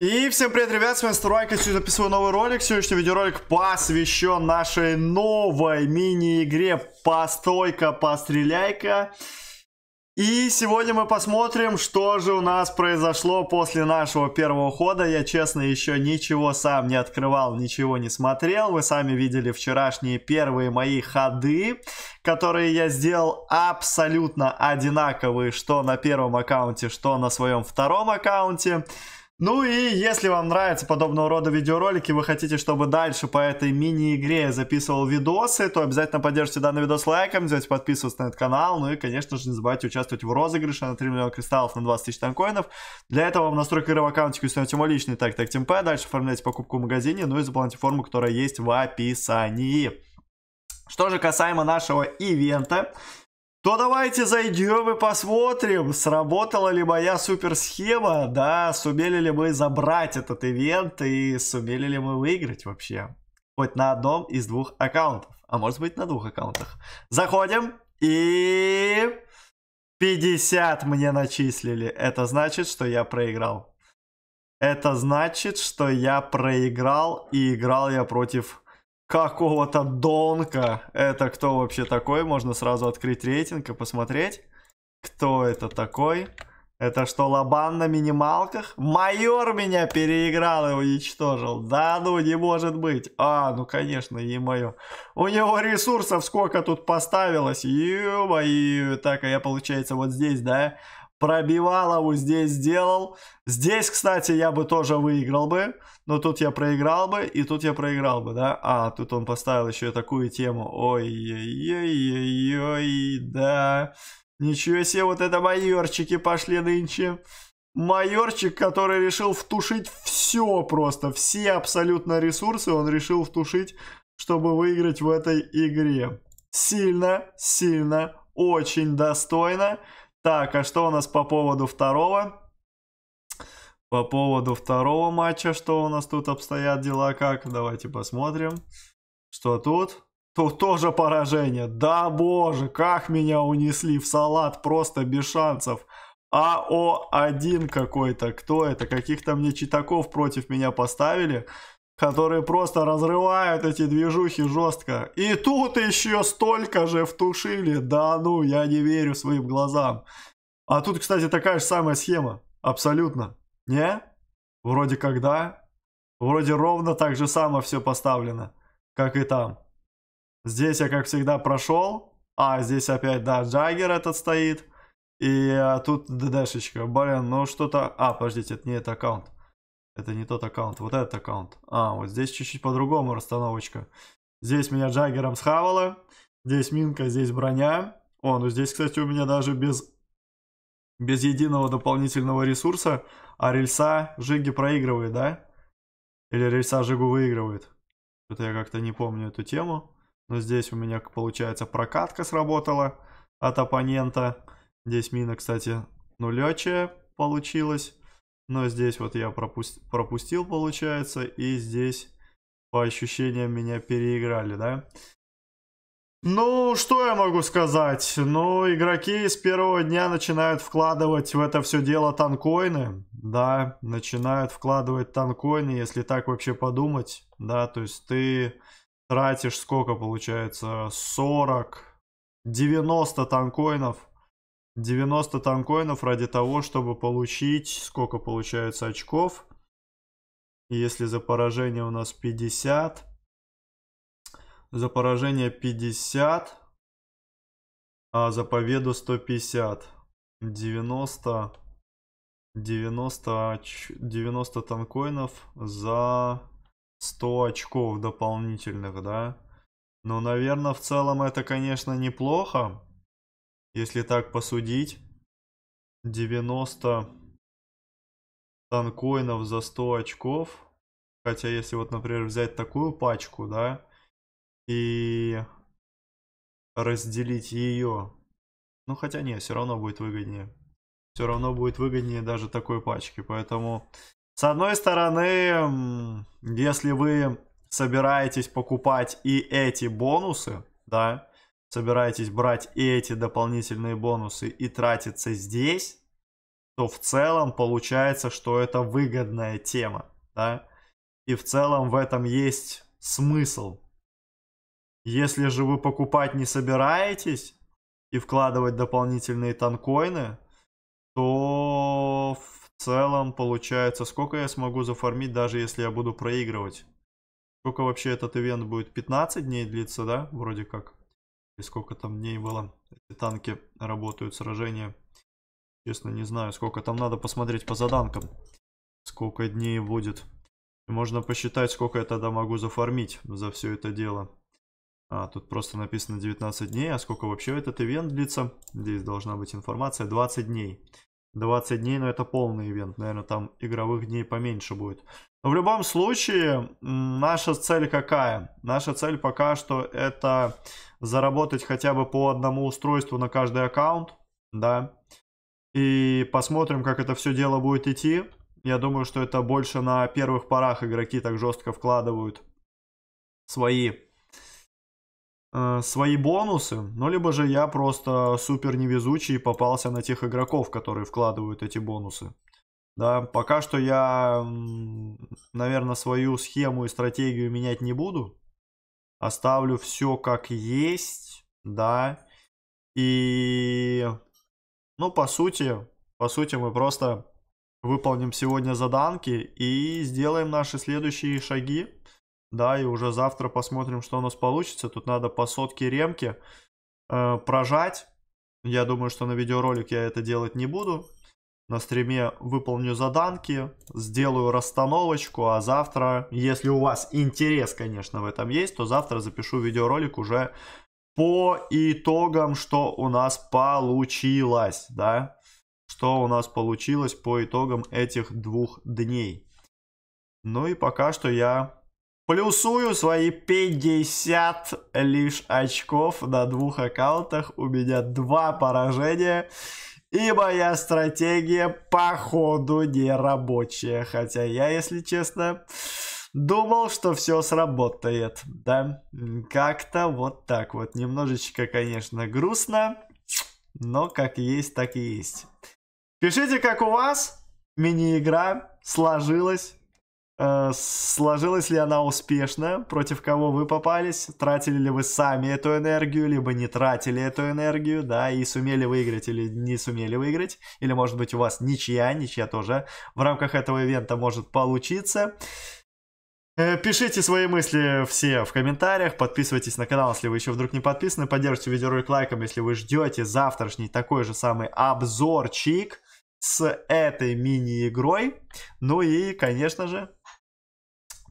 И всем привет, ребят, с вами Старуайка, сегодня записываю новый ролик. Сегодняшний видеоролик посвящен нашей новой мини-игре постойка постреляйка». И сегодня мы посмотрим, что же у нас произошло после нашего первого хода. Я, честно, еще ничего сам не открывал, ничего не смотрел. Вы сами видели вчерашние первые мои ходы, которые я сделал абсолютно одинаковые, что на первом аккаунте, что на своем втором аккаунте. Ну и если вам нравятся подобного рода видеоролики, вы хотите, чтобы дальше по этой мини-игре я записывал видосы, то обязательно поддержите данный видос лайком, обязательно забывайте подписываться на этот канал, ну и, конечно же, не забывайте участвовать в розыгрыше на 3 миллиона кристаллов на 20 тысяч танкоинов. Для этого вам настройках игры в аккаунте установите мой личный так так темпе, дальше оформляйте покупку в магазине, ну и заполняйте форму, которая есть в описании. Что же касаемо нашего ивента, то давайте зайдем и посмотрим, сработала ли моя суперсхема, да, сумели ли мы забрать этот ивент и сумели ли мы выиграть вообще. Хоть на одном из двух аккаунтов, а может быть на двух аккаунтах. Заходим и... 50 мне начислили. Это значит, что я проиграл. Это значит, что я проиграл и играл я против какого-то Донка. Это кто вообще такой? Можно сразу открыть рейтинг и посмотреть, кто это такой. Это что, Лобан на минималках? Майор меня переиграл и уничтожил. Да ну, не может быть. А, ну конечно, не мое. У него ресурсов сколько тут поставилось. Ё-моё. Так, а я, получается, вот здесь, да? Пробивал его а здесь сделал. Здесь, кстати, я бы тоже выиграл бы. Но «Ну, тут я проиграл бы, и тут я проиграл бы, да? А, тут он поставил еще такую тему. Ой-ой-ой-ой, да. Ничего себе, вот это майорчики пошли нынче. Майорчик, который решил втушить все просто, все абсолютно ресурсы он решил втушить, чтобы выиграть в этой игре. Сильно, сильно, очень достойно. Так, а что у нас по поводу второго? По поводу второго матча, что у нас тут обстоят дела как, давайте посмотрим. Что тут? Тут тоже поражение. Да боже, как меня унесли в салат, просто без шансов. АО1 какой-то, кто это? Каких-то мне читаков против меня поставили, которые просто разрывают эти движухи жестко. И тут еще столько же втушили. Да ну, я не верю своим глазам. А тут, кстати, такая же самая схема. Абсолютно. Не? Вроде как да. Вроде ровно так же само все поставлено, как и там. Здесь я, как всегда, прошел. А, здесь опять, да, Джаггер этот стоит. И а, тут ДДшечка. Блин, ну что-то... А, подождите, это не этот аккаунт. Это не тот аккаунт, вот этот аккаунт. А, вот здесь чуть-чуть по-другому расстановочка. Здесь меня Джаггером схавало. Здесь минка, здесь броня. О, ну здесь, кстати, у меня даже без без единого дополнительного ресурса, а рельса Жиги проигрывает, да? Или рельса Жигу выигрывает? Это я как-то не помню эту тему. Но здесь у меня, получается, прокатка сработала от оппонента. Здесь мина, кстати, нулячая получилась. Но здесь вот я пропуст... пропустил, получается. И здесь по ощущениям меня переиграли, да? Ну, что я могу сказать? Ну, игроки с первого дня начинают вкладывать в это все дело танкоины. Да, начинают вкладывать танкоины, если так вообще подумать. Да, то есть ты тратишь сколько получается? 40, 90 танкоинов. 90 танкоинов ради того, чтобы получить сколько получается очков. Если за поражение у нас 50, за поражение 50. А за победу 150. 90. 90, 90 танкоинов за 100 очков дополнительных, да? Ну, наверное, в целом это, конечно, неплохо. Если так посудить. 90 танкоинов за 100 очков. Хотя, если вот, например, взять такую пачку, да, и разделить ее. Ну хотя не, все равно будет выгоднее. Все равно будет выгоднее даже такой пачки. Поэтому, с одной стороны, если вы собираетесь покупать и эти бонусы, да, собираетесь брать и эти дополнительные бонусы и тратиться здесь, то в целом получается, что это выгодная тема, да. И в целом в этом есть смысл, если же вы покупать не собираетесь и вкладывать дополнительные танкоины, то в целом получается, сколько я смогу зафармить, даже если я буду проигрывать. Сколько вообще этот ивент будет? 15 дней длиться, да? Вроде как. И сколько там дней было. Эти танки работают, сражения. Честно, не знаю, сколько там надо посмотреть по заданкам. Сколько дней будет. Можно посчитать, сколько я тогда могу зафармить за все это дело. А, тут просто написано 19 дней, а сколько вообще этот ивент длится? Здесь должна быть информация, 20 дней. 20 дней, но это полный ивент, наверное, там игровых дней поменьше будет. Но в любом случае, наша цель какая? Наша цель пока что это заработать хотя бы по одному устройству на каждый аккаунт, да. И посмотрим, как это все дело будет идти. Я думаю, что это больше на первых порах игроки так жестко вкладывают свои Э, свои бонусы, ну либо же я просто супер невезучий и попался на тех игроков, которые вкладывают эти бонусы. Да, пока что я, наверное, свою схему и стратегию менять не буду. Оставлю все как есть, да. И, ну, по сути, по сути мы просто выполним сегодня заданки и сделаем наши следующие шаги да, и уже завтра посмотрим, что у нас получится. Тут надо по сотке ремки э, прожать. Я думаю, что на видеоролик я это делать не буду. На стриме выполню заданки, сделаю расстановочку, а завтра, если у вас интерес, конечно, в этом есть, то завтра запишу видеоролик уже по итогам, что у нас получилось, да? Что у нас получилось по итогам этих двух дней. Ну и пока что я Плюсую свои 50 лишь очков на двух аккаунтах. У меня два поражения. И моя стратегия походу не рабочая. Хотя я, если честно, думал, что все сработает. Да, как-то вот так вот. Немножечко, конечно, грустно. Но как есть, так и есть. Пишите, как у вас мини-игра сложилась Э, сложилась ли она успешно? Против кого вы попались? Тратили ли вы сами эту энергию, либо не тратили эту энергию, да, и сумели выиграть или не сумели выиграть? Или, может быть, у вас ничья, ничья тоже в рамках этого ивента может получиться? Э, пишите свои мысли все в комментариях, подписывайтесь на канал, если вы еще вдруг не подписаны, поддержите видеоролик лайком, если вы ждете завтрашний такой же самый обзорчик с этой мини-игрой. Ну и, конечно же,